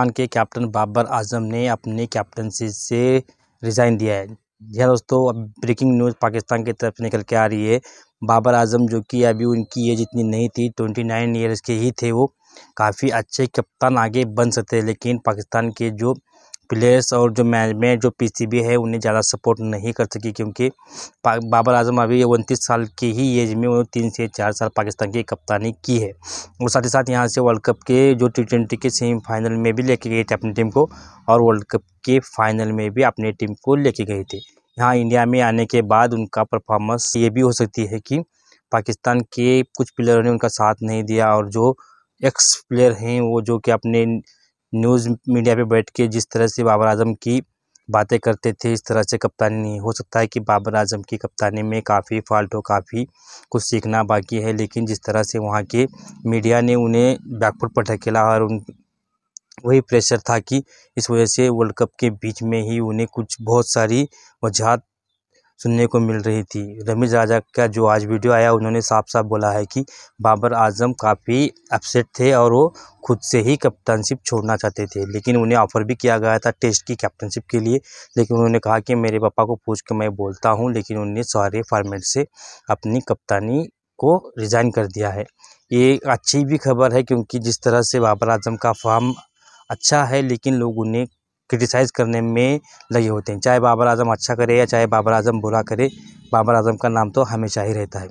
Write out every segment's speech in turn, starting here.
पाकिस्तान के कैप्टन बाबर आजम ने अपने कैप्टनसी से रिज़ाइन दिया है जी हाँ दोस्तों अब ब्रेकिंग न्यूज़ पाकिस्तान की तरफ से निकल के आ रही है बाबर आजम जो कि अभी उनकी एज इतनी नहीं थी ट्वेंटी नाइन ईयर्स के ही थे वो काफ़ी अच्छे कप्तान आगे बन सकते हैं लेकिन पाकिस्तान के जो प्लेयर्स और जो मैनेजमेंट जो पी सी बी है उन्हें ज़्यादा सपोर्ट नहीं कर सकी क्योंकि बाबर आजम अभी उनतीस साल की ही एज में उन्होंने तीन से चार साल पाकिस्तान की कप्तानी की है और साथ ही साथ यहाँ से वर्ल्ड कप के जो टी ट्वेंटी के सेमीफाइनल में भी लेके गए थे अपनी टीम को और वर्ल्ड कप के फाइनल में भी अपनी टीम को लेके गए थे यहाँ इंडिया में आने के बाद उनका परफॉर्मेंस ये भी हो सकती है कि पाकिस्तान के कुछ प्लेयरों ने उनका साथ नहीं दिया और जो एक्स प्लेयर हैं वो जो कि अपने न्यूज़ मीडिया पे बैठ के जिस तरह से बाबर आजम की बातें करते थे इस तरह से कप्तानी हो सकता है कि बाबर आजम की कप्तानी में काफ़ी फ़ॉल्ट हो काफ़ी कुछ सीखना बाकी है लेकिन जिस तरह से वहाँ के मीडिया ने उन्हें बैकफुट पर ढकेला और उन वही प्रेशर था कि इस वजह से वर्ल्ड कप के बीच में ही उन्हें कुछ बहुत सारी वजहत सुनने को मिल रही थी रमीज़ राजा का जो आज वीडियो आया उन्होंने साफ साफ बोला है कि बाबर आजम काफ़ी अपसेट थे और वो खुद से ही कप्तानशिप छोड़ना चाहते थे लेकिन उन्हें ऑफ़र भी किया गया था टेस्ट की कैप्टनशिप के लिए लेकिन उन्होंने कहा कि मेरे पापा को पूछ के मैं बोलता हूँ लेकिन उन्होंने सारे फॉर्मेट से अपनी कप्तानी को रिज़ाइन कर दिया है ये अच्छी भी खबर है क्योंकि जिस तरह से बाबर आजम का फॉर्म अच्छा है लेकिन लोग उन्हें क्रिटिसाइज़ करने में लगे होते हैं चाहे बाबर आज़म अच्छा करे या चाहे बाबर आज़म बुरा करे बाबर आज़म का नाम तो हमेशा ही रहता है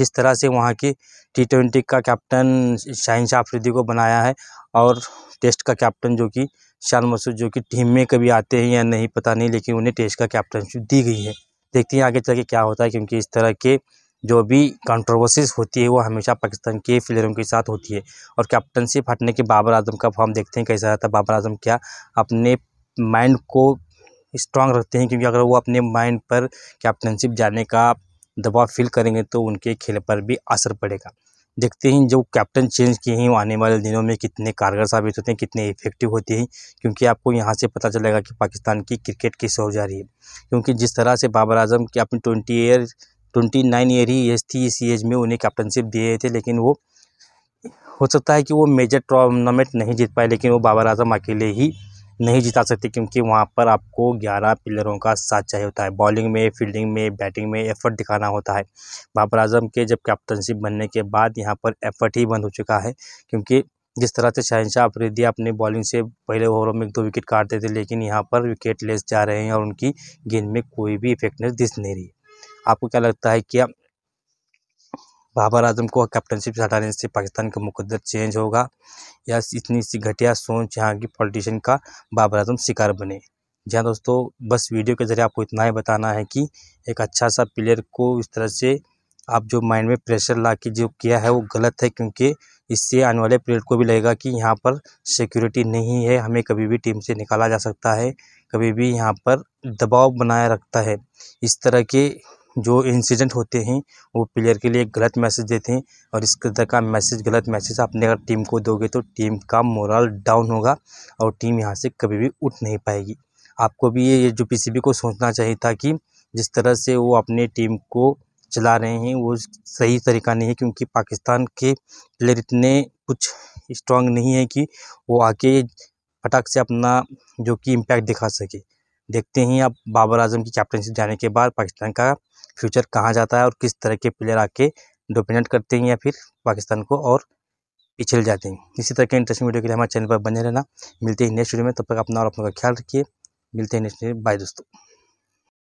जिस तरह से वहाँ की टी ट्वेंटी का कैप्टन शाहिन शाह आफरीदी को बनाया है और टेस्ट का कैप्टन जो कि शान मसूद जो कि टीम में कभी आते हैं या नहीं पता नहीं लेकिन उन्हें टेस्ट का कैप्टनशिप दी गई है देखते हैं आगे चल के क्या होता है क्योंकि इस तरह के जो भी कंट्रोवर्सीज होती है वो हमेशा पाकिस्तान के प्लेयरों के साथ होती है और कैप्टनशिप हटने के बाबर आजम का फॉर्म देखते हैं कैसा रहता है बाबर आजम क्या अपने माइंड को स्ट्रांग रखते हैं क्योंकि अगर वो अपने माइंड पर कैप्टनशिप जाने का दबाव फील करेंगे तो उनके खेल पर भी असर पड़ेगा देखते हैं जो कैप्टन चेंज किए हैं वो आने वाले दिनों में कितने कारगर साबित होते हैं कितने इफेक्टिव होते हैं क्योंकि आपको यहाँ से पता चलेगा कि पाकिस्तान की क्रिकेट किस हो जा रही है क्योंकि जिस तरह से बाबर आजम की अपनी twenty year twenty nine year ही एज थी इसी एज में उन्हें कैप्टनशिप दिए थे लेकिन वो हो सकता है कि वो मेजर टूर्नामेंट नहीं जीत पाए लेकिन वो बाबर आजम अकेले ही नहीं जिता सकते क्योंकि वहाँ पर आपको ग्यारह प्लेयरों का साथ चाहिए होता है बॉलिंग में फील्डिंग में बैटिंग में एफर्ट दिखाना होता है बाबर आजम के जब कैप्टनशिप बनने के बाद यहाँ पर एफर्ट ही बंद हो चुका है क्योंकि जिस तरह से शहनशाह अफरीदी अपने बॉलिंग से पहले ओवरों में एक दो विकेट काटते थे लेकिन यहाँ पर विकेट लेस जा रहे हैं और उनकी गेंद में कोई भी इफेक्टनेस दिख नहीं रही आपको क्या लगता है क्या बाबर आजम को कैप्टनशिप से हटाने से पाकिस्तान का मुकदर चेंज होगा या इतनी सी घटिया सोच यहाँ की पॉलिटिशियन का बाबर आजम शिकार बने जी हाँ दोस्तों बस वीडियो के ज़रिए आपको इतना ही बताना है कि एक अच्छा सा प्लेयर को इस तरह से आप जो माइंड में प्रेशर ला के जो किया है वो गलत है क्योंकि इससे आने वाले प्लेयर को भी लगेगा कि यहाँ पर सिक्योरिटी नहीं है हमें कभी भी टीम से निकाला जा सकता है कभी भी यहाँ पर दबाव बनाए रखता है इस तरह के जो इंसिडेंट होते हैं वो प्लेयर के लिए गलत मैसेज देते हैं और इस तरह का मैसेज गलत मैसेज आपने अगर टीम को दोगे तो टीम का मोरल डाउन होगा और टीम यहाँ से कभी भी उठ नहीं पाएगी आपको भी ये जो पीसीबी को सोचना चाहिए था कि जिस तरह से वो अपने टीम को चला रहे हैं वो सही तरीका नहीं है क्योंकि पाकिस्तान के प्लेयर इतने कुछ स्ट्रांग नहीं है कि वो आके फटाक से अपना जो कि इम्पैक्ट दिखा सके देखते हैं अब बाबर आजम की कैप्टनशिप जाने के बाद पाकिस्तान का फ्यूचर कहाँ जाता है और किस तरह के प्लेयर आके डोमिनेट करते हैं या फिर पाकिस्तान को और पिछल जाते हैं इसी तरह के इंटरेस्टिंग वीडियो के लिए हमारे चैनल पर बने रहना मिलते हैं नेक्स्ट वीडियो में तब तक अपना और अपनों का ख्याल रखिए मिलते हैं नेक्स्ट बाय दोस्तों